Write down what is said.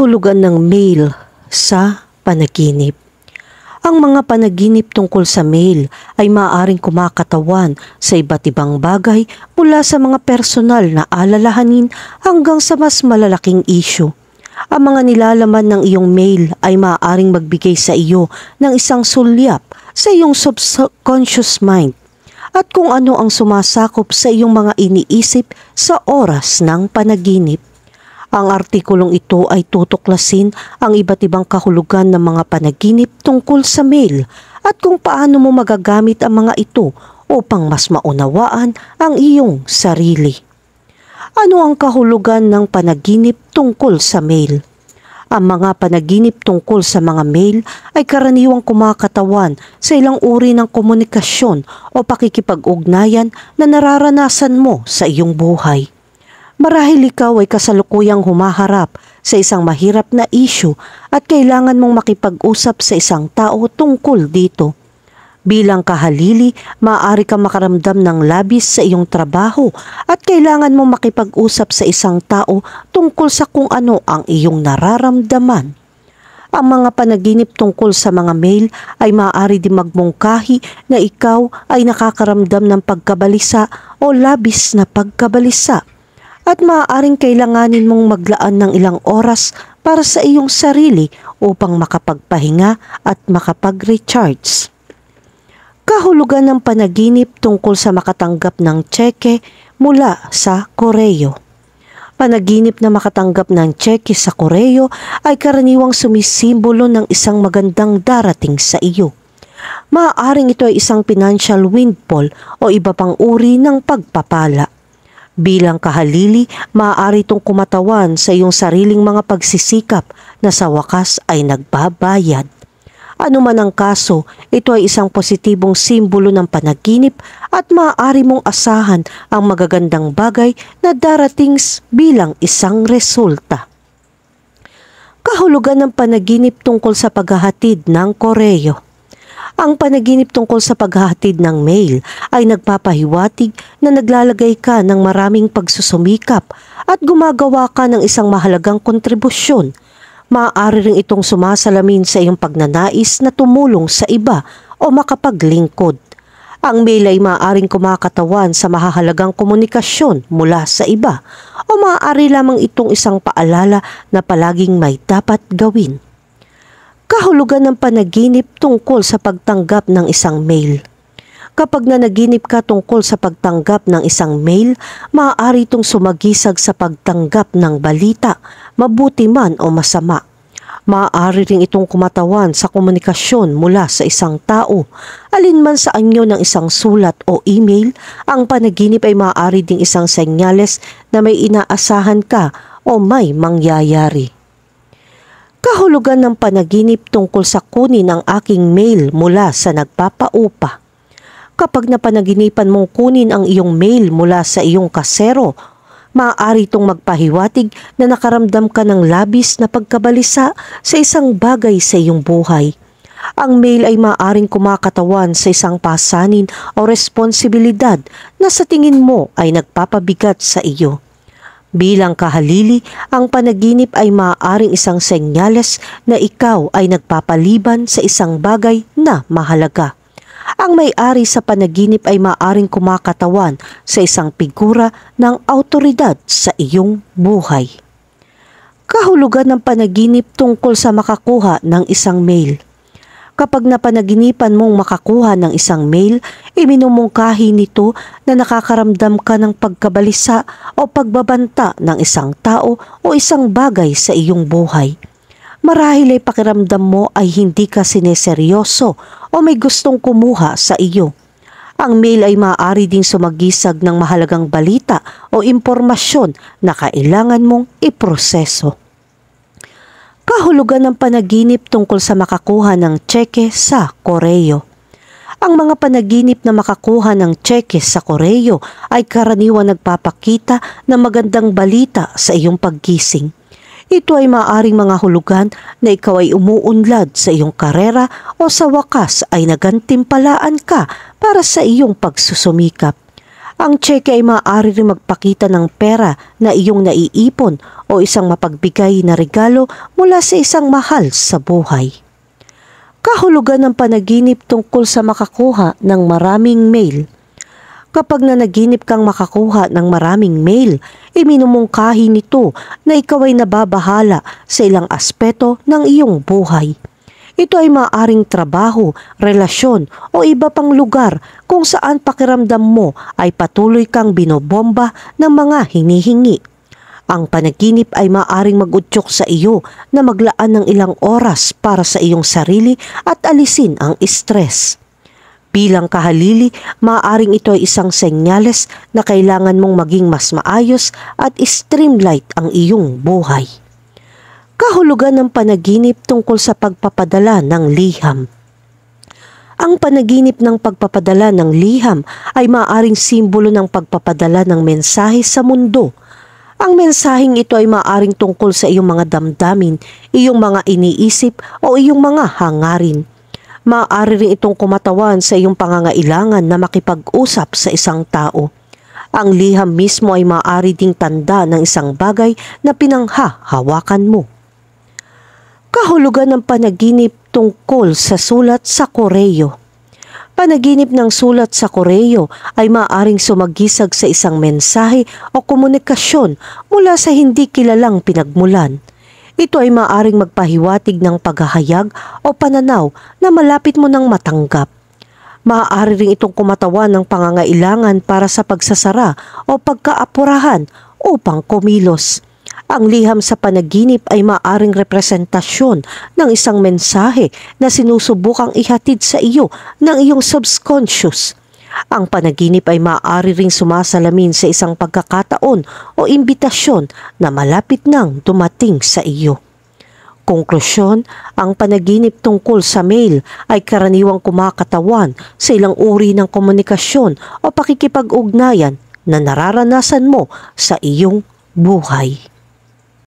kahulugan ng mail sa panaginip. Ang mga panaginip tungkol sa mail ay maaaring kumakatawan sa iba't ibang bagay mula sa mga personal na alalahanin hanggang sa mas malalaking isyo. Ang mga nilalaman ng iyong mail ay maaaring magbigay sa iyo ng isang sulyap sa iyong subconscious mind at kung ano ang sumasakop sa iyong mga iniisip sa oras ng panaginip. Ang artikulong ito ay tutuklasin ang iba't ibang kahulugan ng mga panaginip tungkol sa mail at kung paano mo magagamit ang mga ito upang mas maunawaan ang iyong sarili. Ano ang kahulugan ng panaginip tungkol sa mail? Ang mga panaginip tungkol sa mga mail ay karaniwang kumakatawan sa ilang uri ng komunikasyon o pakikipag-ugnayan na nararanasan mo sa iyong buhay. Marahil ikaw ay kasalukuyang humaharap sa isang mahirap na issue at kailangan mong makipag-usap sa isang tao tungkol dito. Bilang kahalili, maaari kang makaramdam ng labis sa iyong trabaho at kailangan mong makipag-usap sa isang tao tungkol sa kung ano ang iyong nararamdaman. Ang mga panaginip tungkol sa mga mail ay maaari din magmungkahi na ikaw ay nakakaramdam ng pagkabalisa o labis na pagkabalisa at maaaring kailanganin mong maglaan ng ilang oras para sa iyong sarili upang makapagpahinga at makapag-recharge. Kahulugan ng panaginip tungkol sa makatanggap ng tseke mula sa Koreo panaginip na makatanggap ng cheque sa Koreo ay karaniwang sumisimbolo ng isang magandang darating sa iyo. Maaaring ito ay isang financial windfall o iba pang uri ng pagpapala. Bilang kahalili, maaari itong kumatawan sa iyong sariling mga pagsisikap na sa wakas ay nagbabayad. Ano man ang kaso, ito ay isang positibong simbolo ng panaginip at maaari mong asahan ang magagandang bagay na darating bilang isang resulta kahulugan ng panaginip tungkol sa paghahatid ng koreyo. Ang panaginip tungkol sa paghahatid ng mail ay nagpapahiwatig na naglalagay ka ng maraming pagsusumikap at gumagawa ka ng isang mahalagang kontribusyon. Maaari rin itong sumasalamin sa iyong pagnanais na tumulong sa iba o makapaglingkod. Ang mail ay maaaring kumakatawan sa mahahalagang komunikasyon mula sa iba o maaari lamang itong isang paalala na palaging may dapat gawin kahulugan ng panaginip tungkol sa pagtanggap ng isang mail. Kapag nanaginip ka tungkol sa pagtanggap ng isang mail, maaari itong sumagisag sa pagtanggap ng balita, mabuti man o masama. Maaari rin itong kumatawan sa komunikasyon mula sa isang tao. Alinman sa anyo ng isang sulat o email, ang panaginip ay maaari ding isang senyales na may inaasahan ka o may mangyayari. Kahulugan ng panaginip tungkol sa kunin ang aking mail mula sa nagpapaupa. Kapag napanaginipan mong kunin ang iyong mail mula sa iyong kasero, maaari itong magpahiwatig na nakaramdam ka ng labis na pagkabalisa sa isang bagay sa iyong buhay. Ang mail ay maaaring kumakatawan sa isang pasanin o responsibilidad na sa tingin mo ay nagpapabigat sa iyo. Bilang kahalili, ang panaginip ay maaaring isang senyales na ikaw ay nagpapaliban sa isang bagay na mahalaga. Ang may-ari sa panaginip ay maaaring kumakatawan sa isang figura ng autoridad sa iyong buhay. Kahulugan ng panaginip tungkol sa makakuha ng isang male. Kapag napanaginipan mong makakuha ng isang mail, iminumungkahi nito na nakakaramdam ka ng pagkabalisa o pagbabanta ng isang tao o isang bagay sa iyong buhay. Marahil ay pakiramdam mo ay hindi ka sineseryoso o may gustong kumuha sa iyo. Ang mail ay maaari ding sumagisag ng mahalagang balita o impormasyon na kailangan mong iproseso nahulugan ng panaginip tungkol sa makakuha ng tseke sa Koreo. Ang mga panaginip na makakuha ng tseke sa Koreo ay karaniwan nagpapakita ng magandang balita sa iyong paggising. Ito ay maaring mga hulugan na ikaw ay umuunlad sa iyong karera o sa wakas ay nagantimpalaan ka para sa iyong pagsusumikap. Ang cheque ay maaari rin magpakita ng pera na iyong naiipon o isang mapagbigay na regalo mula sa isang mahal sa buhay. Kahulugan ng panaginip tungkol sa makakuha ng maraming mail. Kapag nanaginip kang makakuha ng maraming mail, iminumungkahi nito na ikaw ay nababahala sa ilang aspeto ng iyong buhay ito ay maaring trabaho, relasyon o iba pang lugar kung saan pakiramdam mo ay patuloy kang binobomba ng mga hinihingi. Ang panaginip ay maaring magudyok sa iyo na maglaan ng ilang oras para sa iyong sarili at alisin ang stress. Bilang kahalili, maaaring ito ay isang senyales na kailangan mong maging mas maayos at streamlight ang iyong buhay kahulugan ng panaginip tungkol sa pagpapadala ng liham. Ang panaginip ng pagpapadala ng liham ay maaring simbolo ng pagpapadala ng mensahe sa mundo. Ang mensaheng ito ay maaring tungkol sa iyong mga damdamin, iyong mga iniisip o iyong mga hangarin. Maaari rin itong kumatawan sa iyong pangangailangan na makipag-usap sa isang tao. Ang liham mismo ay maaari ding tanda ng isang bagay na pinanghahawakan mo. Kahulugan ng panaginip tungkol sa sulat sa Koreo Panaginip ng sulat sa Koreo ay maaaring sumagisag sa isang mensahe o komunikasyon mula sa hindi kilalang pinagmulan. Ito ay maaaring magpahiwatig ng paghahayag o pananaw na malapit mo nang matanggap. Maaari rin itong kumatawan ng pangangailangan para sa pagsasara o pagkaapurahan upang kumilos. Ang liham sa panaginip ay maaring representasyon ng isang mensahe na sinusubukang ihatid sa iyo ng iyong subconscious. Ang panaginip ay maaari ring sumasalamin sa isang pagkakataon o imbitasyon na malapit nang dumating sa iyo. Konklusyon, ang panaginip tungkol sa mail ay karaniwang kumakatawan sa ilang uri ng komunikasyon o pakikipag-ugnayan na nararanasan mo sa iyong buhay.